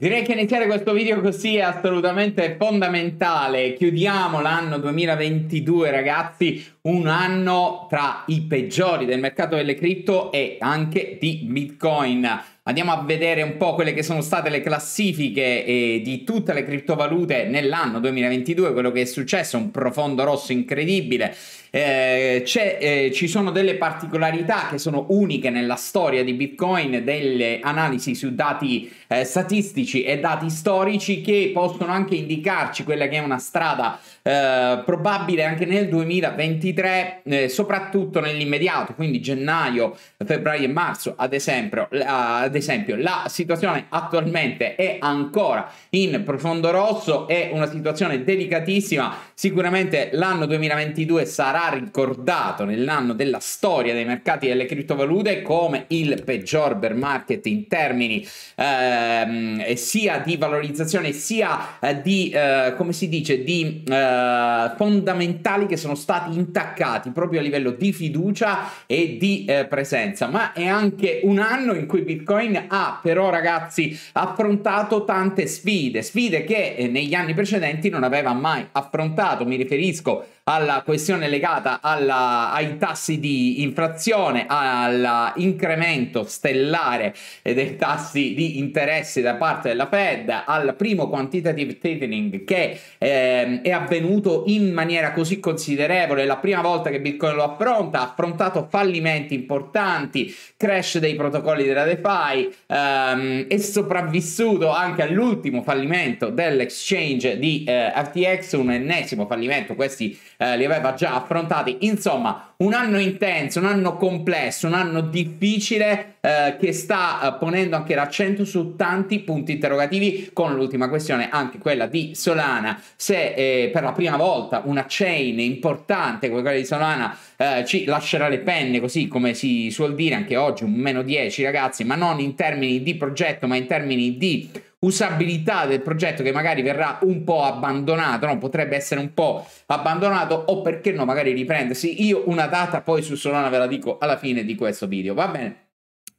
Direi che iniziare questo video così è assolutamente fondamentale. Chiudiamo l'anno 2022, ragazzi, un anno tra i peggiori del mercato delle cripto e anche di Bitcoin. Andiamo a vedere un po' quelle che sono state le classifiche eh, di tutte le criptovalute nell'anno 2022, quello che è successo, un profondo rosso incredibile. Eh, eh, ci sono delle particolarità che sono uniche nella storia di Bitcoin, delle analisi su dati eh, statistici e dati storici che possono anche indicarci quella che è una strada eh, probabile anche nel 2023, eh, soprattutto nell'immediato, quindi gennaio, febbraio e marzo, ad esempio, ah, ad esempio la situazione attualmente è ancora in profondo rosso, è una situazione delicatissima, sicuramente l'anno 2022 sarà ricordato nell'anno della storia dei mercati delle criptovalute come il peggior bear market in termini eh, ehm, sia di valorizzazione sia eh, di, eh, come si dice, di eh, fondamentali che sono stati intaccati proprio a livello di fiducia e di eh, presenza. Ma è anche un anno in cui Bitcoin ha però ragazzi affrontato tante sfide, sfide che eh, negli anni precedenti non aveva mai affrontato. Mi riferisco alla questione legata alla, ai tassi di inflazione, all'incremento stellare eh, dei tassi di interessi da parte della Fed, al primo quantitative tightening che eh, è avvenuto in maniera così considerevole, la prima volta che Bitcoin lo affronta, ha affrontato fallimenti importanti, crash dei protocolli della DeFi, ehm, è sopravvissuto anche all'ultimo fallimento dell'exchange di eh, FTX, un ennesimo fallimento, questi eh, li aveva già affrontati. Insomma, un anno intenso, un anno complesso, un anno difficile eh, che sta eh, ponendo anche l'accento su tanti punti interrogativi con l'ultima questione, anche quella di Solana. Se eh, per la prima volta una chain importante come quella di Solana eh, ci lascerà le penne, così come si suol dire anche oggi, un meno 10 ragazzi, ma non in termini di progetto, ma in termini di usabilità del progetto che magari verrà un po' abbandonato, no? potrebbe essere un po' abbandonato o perché no magari riprendersi. Io una data poi su Solana ve la dico alla fine di questo video, va bene?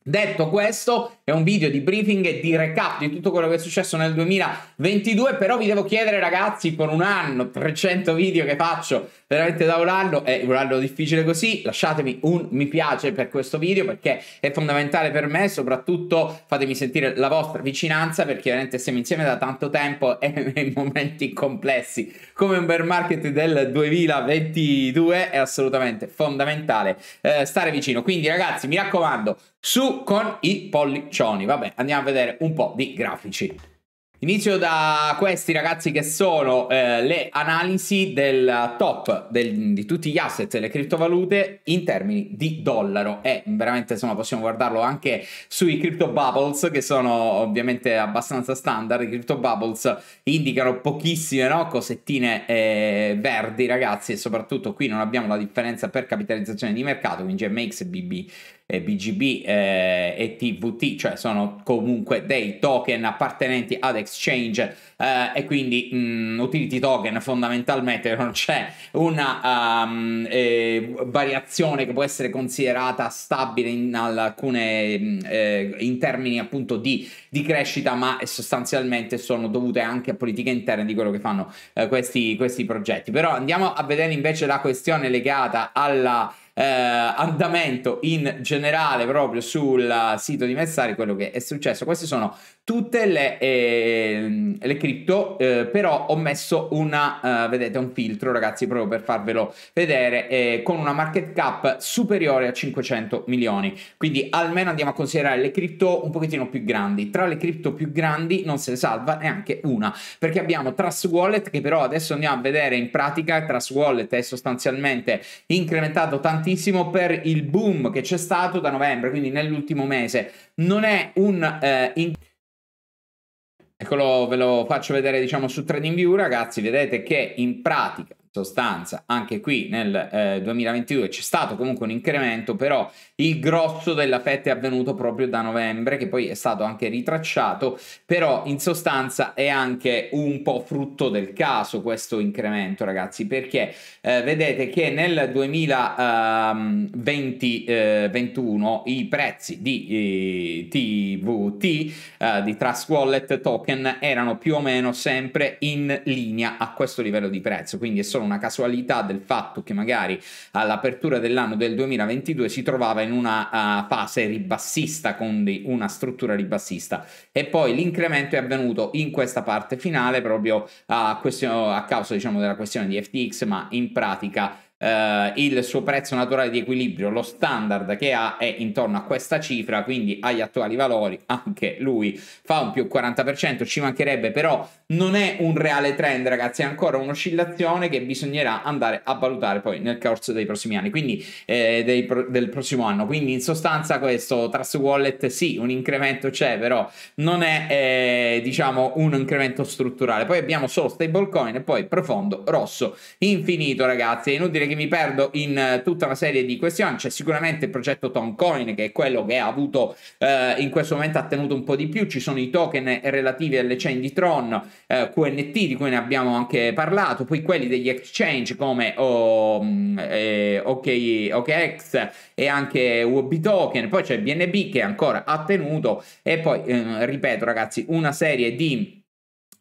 Detto questo, è un video di briefing e di recap di tutto quello che è successo nel 2022, però vi devo chiedere ragazzi, con un anno, 300 video che faccio veramente da un anno, è un anno difficile così, lasciatemi un mi piace per questo video perché è fondamentale per me, soprattutto fatemi sentire la vostra vicinanza perché veramente siamo insieme da tanto tempo e nei momenti complessi come un bear market del 2022 è assolutamente fondamentale eh, stare vicino. Quindi ragazzi, mi raccomando, su con i pollicioni, vabbè, andiamo a vedere un po' di grafici. Inizio da questi ragazzi che sono eh, le analisi del top del, di tutti gli asset e le criptovalute in termini di dollaro e veramente insomma possiamo guardarlo anche sui crypto bubbles che sono ovviamente abbastanza standard, i crypto bubbles indicano pochissime no? cosettine eh, verdi ragazzi e soprattutto qui non abbiamo la differenza per capitalizzazione di mercato quindi MX e BB BGB eh, eh, e TVT, cioè sono comunque dei token appartenenti ad exchange eh, e quindi mh, mm, utility token fondamentalmente non c'è una um, eh, variazione che può essere considerata stabile in, alcune, mm, eh, in termini appunto di, di, crescita ma sostanzialmente sono dovute anche a politiche interne di quello che fanno eh, questi, questi progetti. Però andiamo a vedere invece la questione legata alla eh, andamento in generale proprio sul sito di Messari, quello che è successo. Queste sono tutte le, eh, le cripto, eh, però ho messo una, eh, vedete, un filtro ragazzi proprio per farvelo vedere eh, con una market cap superiore a 500 milioni. Quindi almeno andiamo a considerare le cripto un pochettino più grandi. Tra le cripto più grandi non se ne salva neanche una, perché abbiamo Trust Wallet che però adesso andiamo a vedere in pratica, Trust Wallet è sostanzialmente incrementato tanti tantissimo per il boom che c'è stato da novembre, quindi nell'ultimo mese. Non è un... Eh, in... Eccolo, ve lo faccio vedere diciamo su TradingView ragazzi, vedete che in pratica sostanza anche qui nel eh, 2022 c'è stato comunque un incremento però il grosso della FET è avvenuto proprio da novembre, che poi è stato anche ritracciato, però in sostanza è anche un po' frutto del caso questo incremento, ragazzi, perché eh, vedete che nel 2021 ehm, eh, i prezzi di eh, TVT, eh, di Trust Wallet Token, erano più o meno sempre in linea a questo livello di prezzo, quindi è solo una casualità del fatto che magari all'apertura dell'anno del 2022 si trovava in in una uh, fase ribassista quindi una struttura ribassista e poi l'incremento è avvenuto in questa parte finale proprio a, question- a causa diciamo della questione di FTX ma in pratica eh, il suo prezzo naturale di equilibrio, lo standard che ha è intorno a questa cifra, quindi agli attuali valori anche lui fa un più 40%, ci mancherebbe però non è un reale trend ragazzi, è ancora un'oscillazione che bisognerà andare a valutare poi nel corso dei prossimi anni, quindi eh, dei, del prossimo anno, quindi in sostanza questo Trust Wallet sì, un incremento c'è, però non è eh, diciamo un incremento strutturale, poi abbiamo solo stablecoin e poi profondo rosso infinito ragazzi, è inutile che mi perdo in eh, tutta una serie di questioni. C'è sicuramente il progetto Toncoin, che è quello che ha avuto eh, in questo momento ha tenuto un po' di più. Ci sono i token relativi alle chain di Tron, eh, QNT, di cui ne abbiamo anche parlato, poi quelli degli exchange come oh, mm, eh, OK, OKX e anche UB Token. Poi c'è BNB che ancora ha tenuto. E poi, ehm, ripeto, ragazzi, una serie di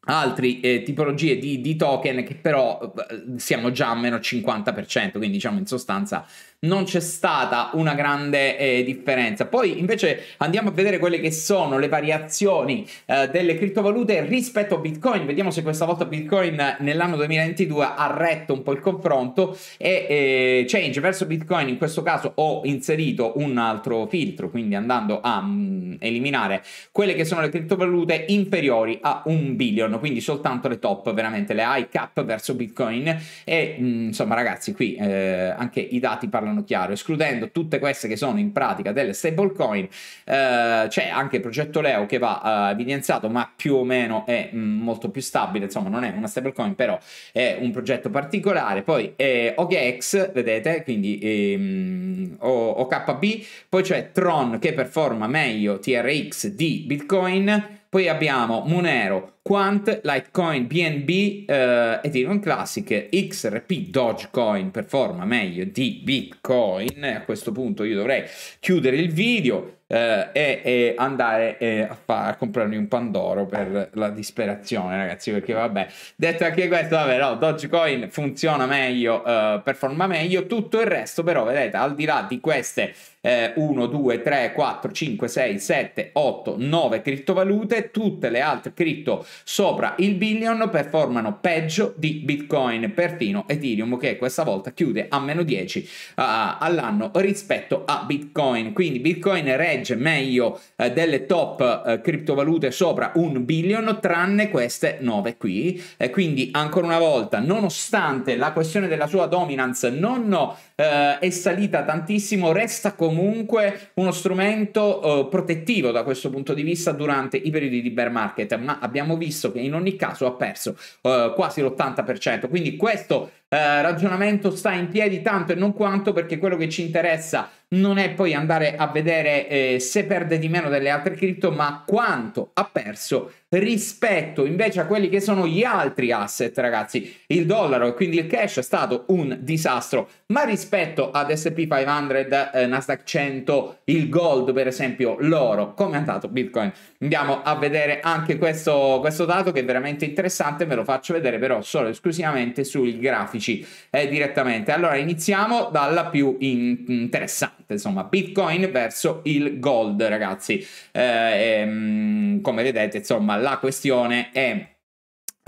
altre eh, tipologie di, di, token che però eh, siamo già a meno 50%, quindi diciamo in sostanza non c'è stata una grande eh, differenza. Poi invece andiamo a vedere quelle che sono le variazioni eh, delle criptovalute rispetto a Bitcoin, vediamo se questa volta Bitcoin eh, nell'anno 2022 ha retto un po' il confronto e eh, Change verso Bitcoin in questo caso ho inserito un altro filtro, quindi andando a mh, mm, eliminare quelle che sono le criptovalute inferiori a un billion Bitcoin, quindi soltanto le top, veramente le high cap verso Bitcoin e mm, insomma ragazzi qui eh, anche i dati parlano chiaro, escludendo tutte queste che sono in pratica delle stablecoin, eh, c'è anche il progetto Leo che va eh, evidenziato ma più o meno è mh, mm, molto più stabile, insomma non è una stablecoin però è un progetto particolare, poi eh, OGX vedete, quindi ehm, OKB, poi c'è Tron che performa meglio TRX di Bitcoin, poi abbiamo Monero, Quant, Litecoin, BNB, eh, Ethereum Classic, XRP, Dogecoin performa meglio di Bitcoin. A questo punto io dovrei chiudere il video eh, e, e, andare eh, a, far, a, comprarmi un Pandoro per la disperazione, ragazzi, perché vabbè, detto anche questo, vabbè, no, Dogecoin funziona meglio, eh, performa meglio, tutto il resto però, vedete, al di là di queste... 1, 2, 3, 4, 5, 6, 7, 8, 9 criptovalute, tutte le altre criptovalute sopra il billion performano peggio di Bitcoin, perfino Ethereum che questa volta chiude a meno 10 uh, all'anno rispetto a Bitcoin. Quindi Bitcoin regge meglio uh, delle top uh, criptovalute sopra un billion tranne queste 9 qui. e quindi ancora una volta, nonostante la questione della sua dominance non eh, è salita tantissimo, resta comunque uno strumento protettivo da questo punto di vista durante i periodi di bear market, ma abbiamo visto visto che in ogni caso ha perso eh, quasi l'80%. Quindi questo eh, ragionamento sta in piedi tanto e non quanto perché quello che ci interessa non è poi andare a vedere eh, se perde di meno delle altre cripto, ma quanto ha perso rispetto invece a quelli che sono gli altri asset, ragazzi. Il dollaro e quindi il cash è stato un disastro, ma rispetto ad SP 500, eh, Nasdaq 100, il gold, per esempio, l'oro, come è andato Bitcoin? Andiamo a vedere anche questo, questo dato che è veramente interessante, ve lo faccio vedere però solo esclusivamente sui grafici eh, direttamente. Allora iniziamo dalla più interessante asset, insomma Bitcoin verso il gold ragazzi. Eh, ehm, come vedete insomma la questione è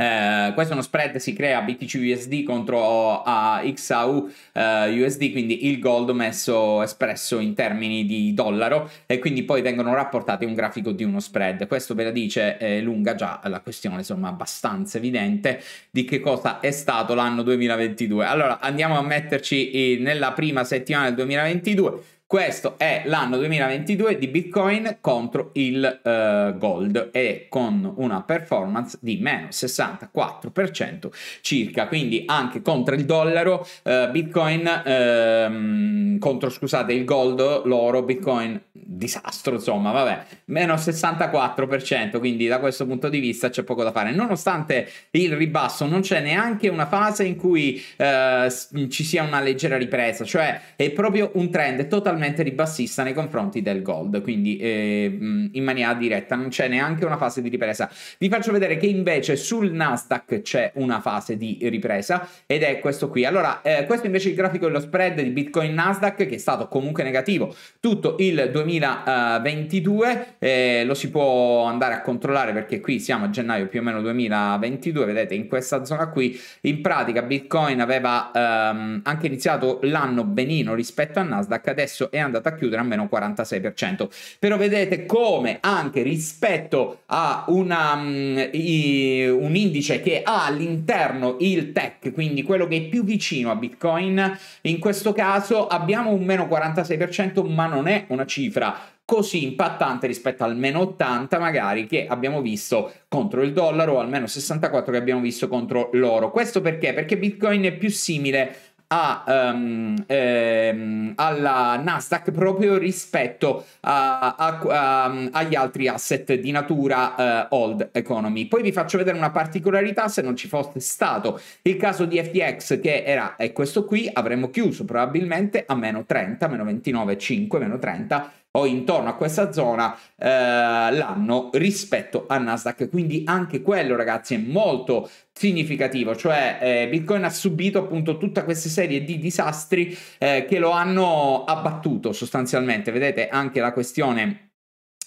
eh, questo è uno spread si crea BTC USD contro AXAU eh, USD, quindi il gold messo espresso in termini di dollaro e quindi poi vengono rapportati un grafico di uno spread. Questo ve la dice eh, lunga già la questione, insomma, abbastanza evidente di che cosa è stato l'anno 2022. Allora andiamo a metterci nella prima settimana del 2022 questo è l'anno 2022 di Bitcoin contro il uh, gold e con una performance di meno 64% circa, quindi anche contro il dollaro uh, Bitcoin um, contro scusate il gold, l'oro, Bitcoin disastro, insomma, vabbè, meno 64%, quindi da questo punto di vista c'è poco da fare. Nonostante il ribasso, non c'è neanche una fase in cui uh, ci sia una leggera ripresa, cioè è proprio un trend totalmente totalmente ribassista nei confronti del gold, quindi eh, in maniera diretta non c'è neanche una fase di ripresa. Vi faccio vedere che invece sul Nasdaq c'è una fase di ripresa ed è questo qui. Allora, eh, questo invece è il grafico dello spread di Bitcoin Nasdaq che è stato comunque negativo tutto il 2022, eh, lo si può andare a controllare perché qui siamo a gennaio più o meno 2022, vedete in questa zona qui in pratica Bitcoin aveva ehm, anche iniziato l'anno benino rispetto a Nasdaq, adesso è andata a chiudere a meno 46%. Però vedete come anche rispetto a una, um, i, un indice che ha all'interno il tech, quindi quello che è più vicino a Bitcoin, in questo caso abbiamo un meno 46%, ma non è una cifra così impattante rispetto al meno 80 magari che abbiamo visto contro il dollaro o almeno 64 che abbiamo visto contro l'oro. Questo perché? Perché Bitcoin è più simile a, um, ehm, alla Nasdaq proprio rispetto a, a, um, agli altri asset di natura uh, old economy. Poi vi faccio vedere una particolarità, se non ci fosse stato il caso di FTX che era è questo qui, avremmo chiuso probabilmente a meno 30, meno 29,5, meno 30 o intorno a questa zona eh, l'anno rispetto a Nasdaq. Quindi anche quello, ragazzi, è molto significativo, cioè eh, Bitcoin ha subito appunto tutta questa serie di disastri eh, che lo hanno abbattuto sostanzialmente. Vedete anche la questione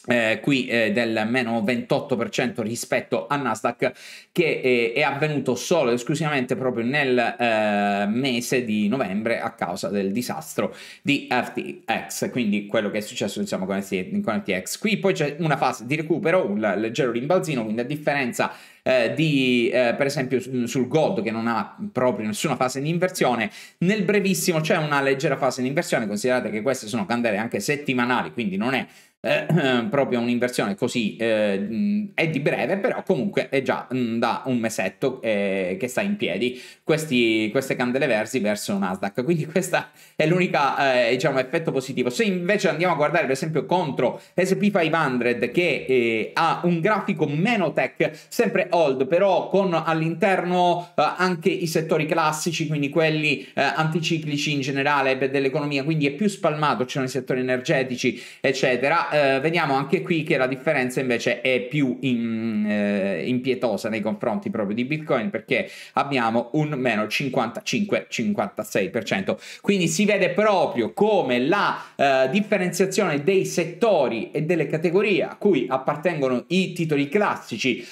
eh, qui eh, del meno 28% rispetto a Nasdaq che eh, è avvenuto solo ed esclusivamente proprio nel eh, mese di novembre a causa del disastro di FTX quindi quello che è successo diciamo con, con FTX qui poi c'è una fase di recupero un leggero rimbalzino quindi a differenza eh, di, eh, per esempio sul gold che non ha proprio nessuna fase di inversione nel brevissimo c'è una leggera fase di inversione considerate che queste sono candele anche settimanali quindi non è eh, proprio un'inversione così eh, è di breve però comunque è già mh, da un mesetto eh, che sta in piedi Questi, queste candele versi verso Nasdaq quindi questo è l'unico eh, diciamo, effetto positivo se invece andiamo a guardare per esempio contro SP500 che eh, ha un grafico meno tech sempre old però con all'interno eh, anche i settori classici quindi quelli anticiclici in generale dell'economia quindi è più spalmato ci sono i settori energetici eccetera eh, vediamo anche qui che la differenza invece è più in, eh, impietosa nei confronti proprio di Bitcoin perché abbiamo un meno 55-56%. Quindi si vede proprio come la eh, differenziazione dei settori e delle categorie a cui appartengono i titoli classici eh,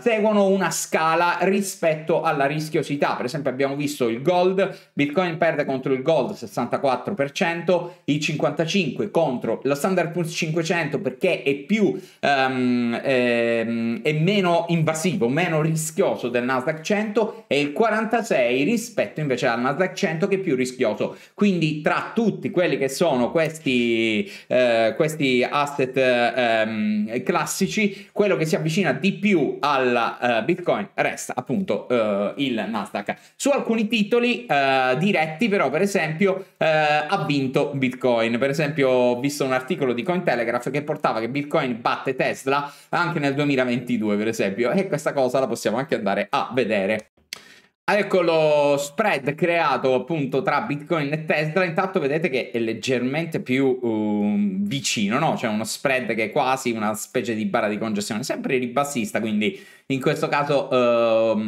seguono una scala rispetto alla rischiosità. Per esempio abbiamo visto il gold, Bitcoin perde contro il gold 64%, il 55 contro la Standard Poor's 50 500 perché è più um, eh, è meno invasivo, meno rischioso del Nasdaq 100 e il 46 rispetto invece al Nasdaq 100 che è più rischioso. Quindi tra tutti quelli che sono questi, eh, questi asset eh, classici, quello che si avvicina di più al eh, Bitcoin resta appunto eh, il Nasdaq. Su alcuni titoli eh, diretti però per esempio ha vinto Bitcoin, per esempio ho visto un articolo di Cointele Telegraph che portava che Bitcoin batte Tesla anche nel 2022 per esempio e questa cosa la possiamo anche andare a vedere. Ah, ecco lo spread creato appunto tra Bitcoin e Tesla. Intanto vedete che è leggermente più uh, vicino, no? C'è uno spread che è quasi una specie di barra di congestione, sempre ribassista, quindi in questo caso uh,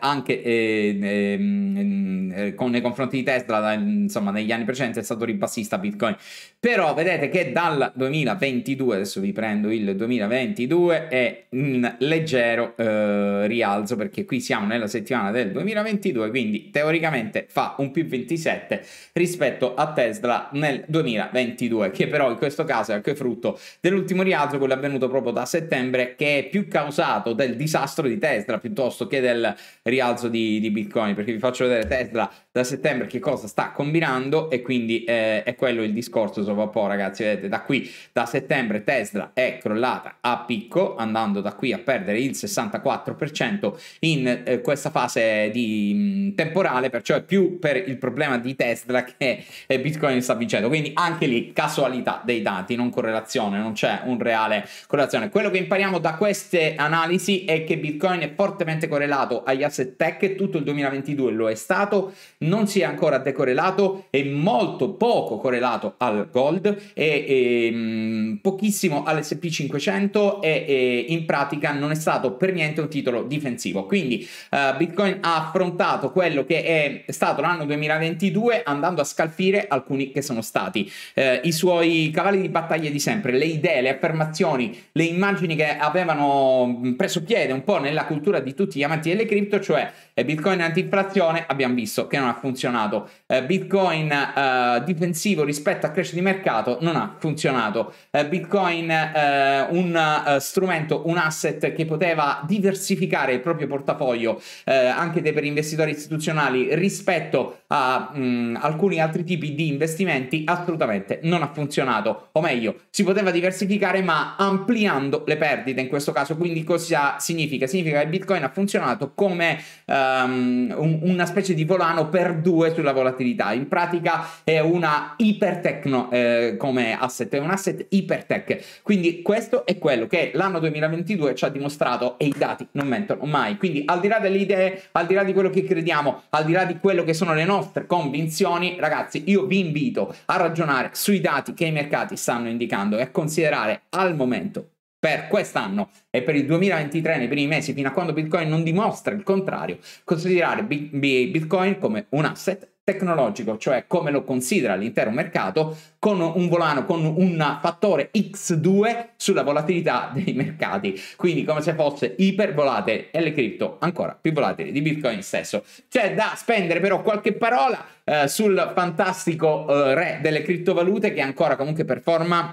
anche eh, eh, con, nei confronti di Tesla, insomma, negli anni precedenti è stato ribassista Bitcoin. Però vedete che dal 2022, adesso vi prendo il 2022, è un leggero uh, rialzo perché qui siamo nella settimana del 2022 2022, quindi teoricamente fa un più 27 rispetto a Tesla nel 2022, che però in questo caso è anche frutto dell'ultimo rialzo, quello avvenuto proprio da settembre, che è più causato del disastro di Tesla piuttosto che del rialzo di, di Bitcoin, perché vi faccio vedere Tesla da settembre che cosa sta combinando e quindi eh, è quello il discorso insomma un po' ragazzi vedete da qui da settembre Tesla è crollata a picco andando da qui a perdere il 64% in eh, questa fase di Mm, temporale, perciò è più per il problema di Tesla che eh, Bitcoin sta vincendo. Quindi anche lì casualità dei dati, non correlazione, non c'è un reale correlazione. Quello che impariamo da queste analisi è che Bitcoin è fortemente correlato agli asset tech, tutto il 2022 lo è stato, non si è ancora decorrelato, è molto poco correlato al gold ehm, e, pochissimo eh, all'SP 500 e, e, in pratica non è stato per niente un titolo difensivo. Quindi uh, Bitcoin ha affrontato quello che è stato l'anno 2022 andando a scalfire alcuni che sono stati eh, i suoi cavalli di battaglia di sempre, le idee, le affermazioni, le immagini che avevano preso piede un po' nella cultura di tutti gli amanti delle cripto, cioè eh, Bitcoin anti-inflazione, abbiamo visto che non ha funzionato. Eh, Bitcoin eh, difensivo rispetto a crescita di mercato non ha funzionato. Eh, Bitcoin eh, un strumento, un asset che poteva diversificare il proprio portafoglio anche dei periodi investitori istituzionali rispetto a mh, alcuni altri tipi di investimenti assolutamente non ha funzionato, o meglio, si poteva diversificare ma ampliando le perdite in questo caso, quindi cosa significa? Significa che Bitcoin ha funzionato come um, un, una specie di volano per due sulla volatilità, in pratica è una ipertecno eh, come asset, è un asset ipertech, quindi questo è quello che l'anno 2022 ci ha dimostrato e i dati non mentono mai, quindi al di là delle idee, al di là di quello che crediamo, al di là di quello che sono le nostre convinzioni, ragazzi, io vi invito a ragionare sui dati che i mercati stanno indicando e a considerare al momento per quest'anno e per il 2023 nei primi mesi fino a quando Bitcoin non dimostra il contrario, considerare Bitcoin come un asset tecnologico, cioè come lo considera l'intero mercato, con un volano con un fattore x2 sulla volatilità dei mercati, quindi come se fosse ipervolatile e le cripto ancora più volatili di Bitcoin stesso. C'è da spendere però qualche parola eh, sul fantastico eh, re delle criptovalute che ancora comunque performa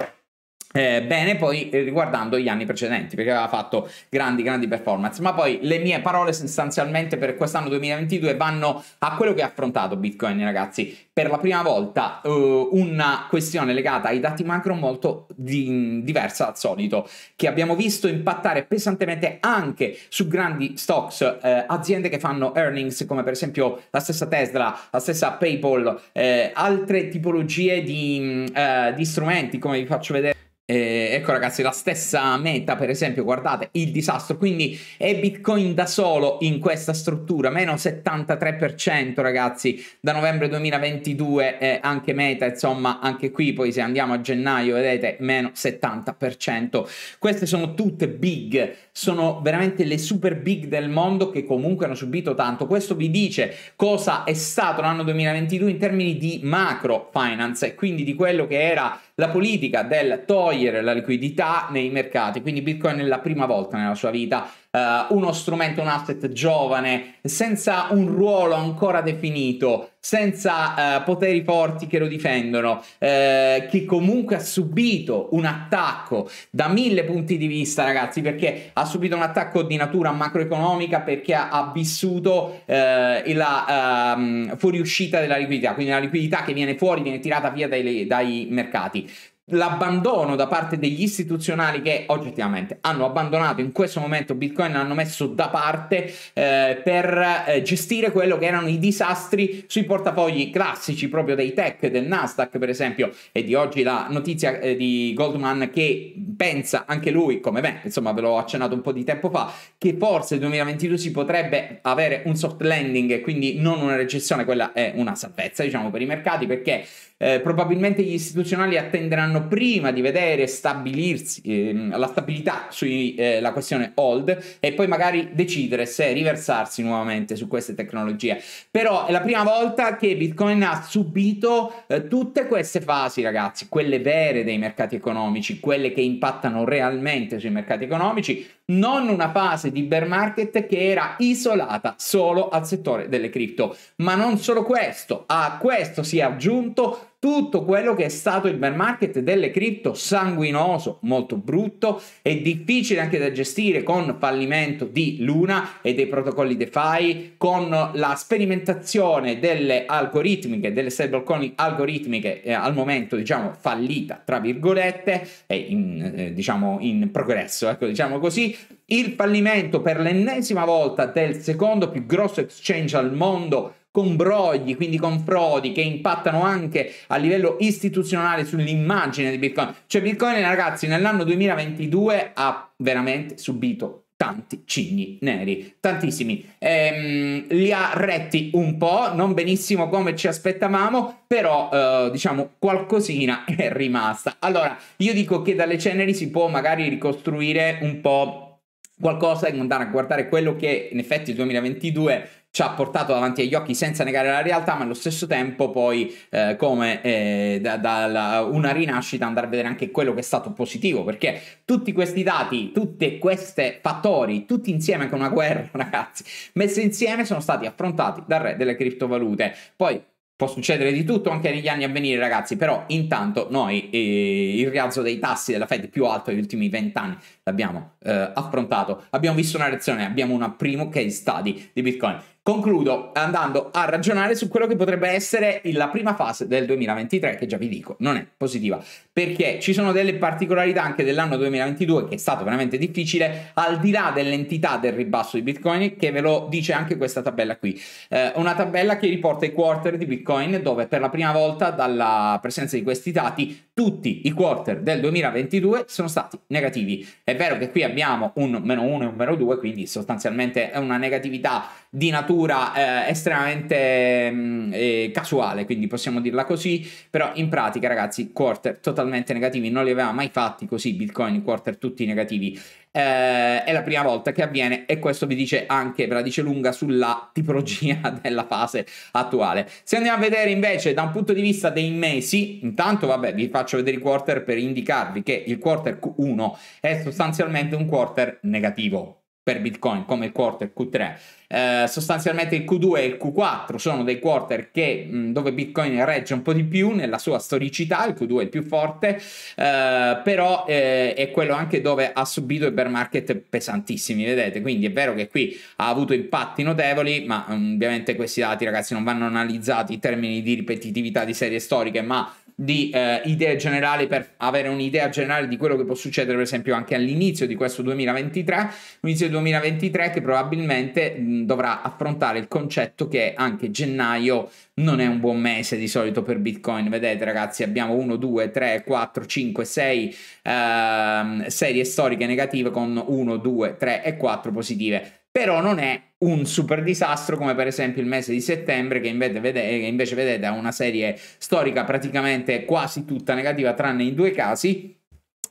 eh, bene poi eh, riguardando gli anni precedenti perché aveva fatto grandi grandi performance ma poi le mie parole sostanzialmente per quest'anno 2022 vanno a quello che ha affrontato Bitcoin ragazzi per la prima volta eh, una questione legata ai dati macro molto di, diversa dal solito che abbiamo visto impattare pesantemente anche su grandi stocks eh, aziende che fanno earnings come per esempio la stessa Tesla la stessa PayPal eh, altre tipologie di, mm, di strumenti come vi faccio vedere eh, ecco ragazzi, la stessa meta per esempio, guardate, il disastro, quindi è Bitcoin da solo in questa struttura, meno 73% ragazzi, da novembre 2022 è anche meta, insomma anche qui poi se andiamo a gennaio vedete meno 70%. Queste sono tutte big sono veramente le super big del mondo che comunque hanno subito tanto. Questo vi dice cosa è stato l'anno 2022 in termini di macro finance e quindi di quello che era la politica del togliere la liquidità nei mercati. Quindi Bitcoin è la prima volta nella sua vita Uh, uno strumento, un asset giovane, senza un ruolo ancora definito, senza eh, poteri forti che lo difendono, eh, che comunque ha subito un attacco da mille punti di vista, ragazzi, perché ha subito un attacco di natura macroeconomica perché ha, ha vissuto eh, la ehm, fuoriuscita della liquidità, quindi la liquidità che viene fuori viene tirata via dai, dai mercati l'abbandono da parte degli istituzionali che oggettivamente hanno abbandonato in questo momento Bitcoin, l'hanno messo da parte eh, per eh, gestire quello che erano i disastri sui portafogli classici proprio dei tech, del Nasdaq per esempio, e di oggi la notizia eh, di Goldman che pensa anche lui, come me, insomma ve l'ho accennato un po' di tempo fa, che forse il 2022 si potrebbe avere un soft landing e quindi non una recessione, quella è una salvezza diciamo per i mercati perché eh, probabilmente gli istituzionali attenderanno prima di vedere stabilirsi ehm, eh, la stabilità sulla questione hold e poi magari decidere se riversarsi nuovamente su queste tecnologie. Però è la prima volta che Bitcoin ha subito eh, tutte queste fasi, ragazzi, quelle vere dei mercati economici, quelle che impattano realmente sui mercati economici, non una fase di bear market che era isolata solo al settore delle cripto. Ma non solo questo, a questo si è aggiunto tutto quello che è stato il bear market delle cripto sanguinoso, molto brutto e difficile anche da gestire con fallimento di Luna e dei protocolli DeFi, con la sperimentazione delle algoritmiche, delle stablecoin algoritmiche eh, al momento diciamo fallita tra virgolette e in, eh, diciamo in progresso, ecco diciamo così, il fallimento per l'ennesima volta del secondo più grosso exchange al mondo con brogli, quindi con frodi che impattano anche a livello istituzionale sull'immagine di Bitcoin. Cioè Bitcoin ragazzi nell'anno 2022 ha veramente subito tanti cigni neri, tantissimi. Ehm, li ha retti un po', non benissimo come ci aspettavamo, però eh, diciamo qualcosina è rimasta. Allora, io dico che dalle ceneri si può magari ricostruire un po' qualcosa e andare a guardare quello che in effetti il 2022 ci ha portato davanti agli occhi senza negare la realtà, ma allo stesso tempo poi eh, come eh, da, da una rinascita andare a vedere anche quello che è stato positivo, perché tutti questi dati, tutti questi fattori, tutti insieme con una guerra, ragazzi, messi insieme sono stati affrontati dal re delle criptovalute. Poi Può succedere di tutto anche negli anni a venire, ragazzi, però intanto noi eh, il rialzo dei tassi della Fed più alto degli ultimi vent'anni l'abbiamo eh, affrontato, abbiamo visto una reazione, abbiamo una primo case study di Bitcoin. Concludo andando a ragionare su quello che potrebbe essere la prima fase del 2023, che già vi dico non è positiva, perché ci sono delle particolarità anche dell'anno 2022 che è stato veramente difficile, al di là dell'entità del ribasso di Bitcoin, che ve lo dice anche questa tabella qui. Eh, una tabella che riporta i quarter di Bitcoin, dove per la prima volta dalla presenza di questi dati tutti i quarter del 2022 sono stati negativi. È vero che qui abbiamo un meno 1 e un meno 2, quindi sostanzialmente è una negatività di natura eh, estremamente mh, mm, eh, casuale, quindi possiamo dirla così, però in pratica ragazzi quarter totalmente negativi, non li aveva mai fatti così Bitcoin quarter tutti negativi. Eh, è la prima volta che avviene e questo vi dice anche, ve la dice lunga sulla tipologia della fase attuale. Se andiamo a vedere invece da un punto di vista dei mesi, intanto vabbè vi faccio vedere i quarter per indicarvi che il quarter 1 è sostanzialmente un quarter negativo, per Bitcoin come il quarter Q3. Eh, sostanzialmente il Q2 e il Q4 sono dei quarter che, dove Bitcoin regge un po' di più nella sua storicità, il Q2 è il più forte, eh, però eh, è quello anche dove ha subito i bear market pesantissimi, vedete? Quindi è vero che qui ha avuto impatti notevoli, ma ovviamente questi dati ragazzi non vanno analizzati in termini di ripetitività di serie storiche, ma di eh, idee generali per avere un'idea generale di quello che può succedere per esempio anche all'inizio di questo 2023 inizio 2023 che probabilmente mh, mm, dovrà affrontare il concetto che anche gennaio non è un buon mese di solito per bitcoin vedete ragazzi abbiamo 1 2 3 4 5 6 eh, serie storiche negative con 1 2 3 e 4 positive però non è un super disastro come per esempio il mese di settembre che invece, vede, che invece vedete ha una serie storica praticamente quasi tutta negativa tranne in due casi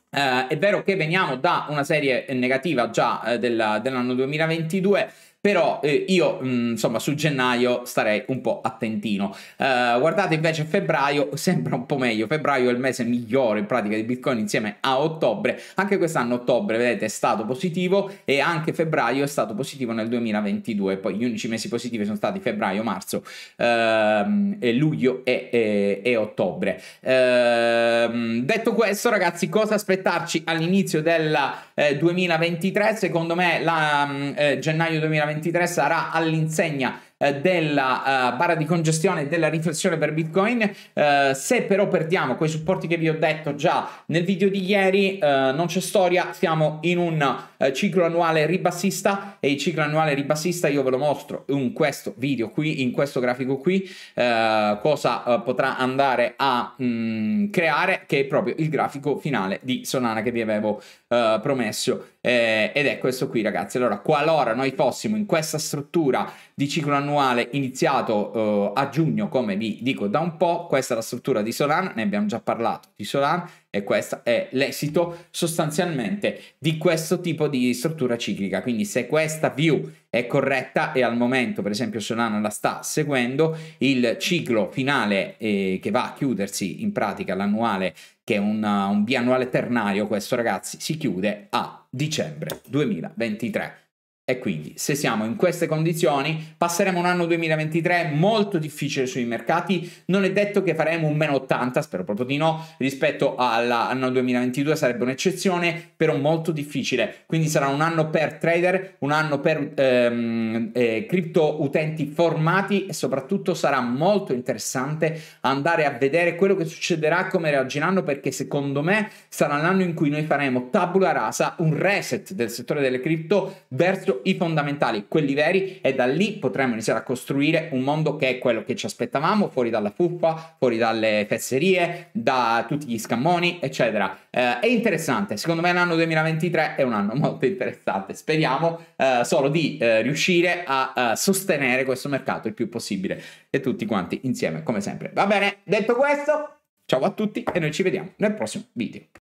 eh, è vero che veniamo da una serie negativa già eh, della, dell'anno 2022 però eh, io mh, mm, insomma su gennaio starei un po' attentino. Uh, guardate invece febbraio, sembra un po' meglio, febbraio è il mese migliore in pratica di Bitcoin insieme a ottobre, anche quest'anno ottobre vedete è stato positivo e anche febbraio è stato positivo nel 2022, poi gli unici mesi positivi sono stati febbraio, marzo, ehm, e luglio e, e, e ottobre. Ehm, detto questo ragazzi cosa aspettarci all'inizio della eh, 2023, secondo me la, mm, eh, gennaio 2023 sarà all'insegna eh, della eh, barra di congestione e della riflessione per Bitcoin. Eh, se però perdiamo quei supporti che vi ho detto già nel video di ieri, eh, non c'è storia, siamo in un ciclo annuale ribassista e il ciclo annuale ribassista io ve lo mostro in questo video qui, in questo grafico qui, cosa potrà andare a mh, mm, creare, che è proprio il grafico finale di Sonana che vi avevo promesso eh, ed è questo qui ragazzi. Allora, qualora noi fossimo in questa struttura di ciclo annuale iniziato eh, a giugno, come vi dico da un po', questa è la struttura di Solana, ne abbiamo già parlato di Solana e questo è l'esito sostanzialmente di questo tipo di struttura ciclica. Quindi se questa view è corretta e al momento per esempio Solana la sta seguendo, il ciclo finale eh, che va a chiudersi in pratica l'annuale che è un, un biannuale ternario, questo ragazzi si chiude a dicembre 2023. E quindi, se siamo in queste condizioni, passeremo un anno 2023 molto difficile sui mercati. Non è detto che faremo un meno 80, spero proprio di no, rispetto all'anno 2022 sarebbe un'eccezione, però molto difficile. Quindi sarà un anno per trader, un anno per ehm, eh, cripto utenti formati e soprattutto sarà molto interessante andare a vedere quello che succederà, come reagiranno, perché secondo me sarà l'anno in cui noi faremo tabula rasa, un reset del settore delle cripto verso subito i fondamentali, quelli veri, e da lì potremo iniziare a costruire un mondo che è quello che ci aspettavamo, fuori dalla fuffa, fuori dalle fesserie, da tutti gli scammoni, eccetera. Eh, è interessante, secondo me l'anno 2023 è un anno molto interessante, speriamo eh, solo di eh, riuscire a uh, sostenere questo mercato il più possibile e tutti quanti insieme, come sempre. Va bene, detto questo, ciao a tutti e noi ci vediamo nel prossimo video.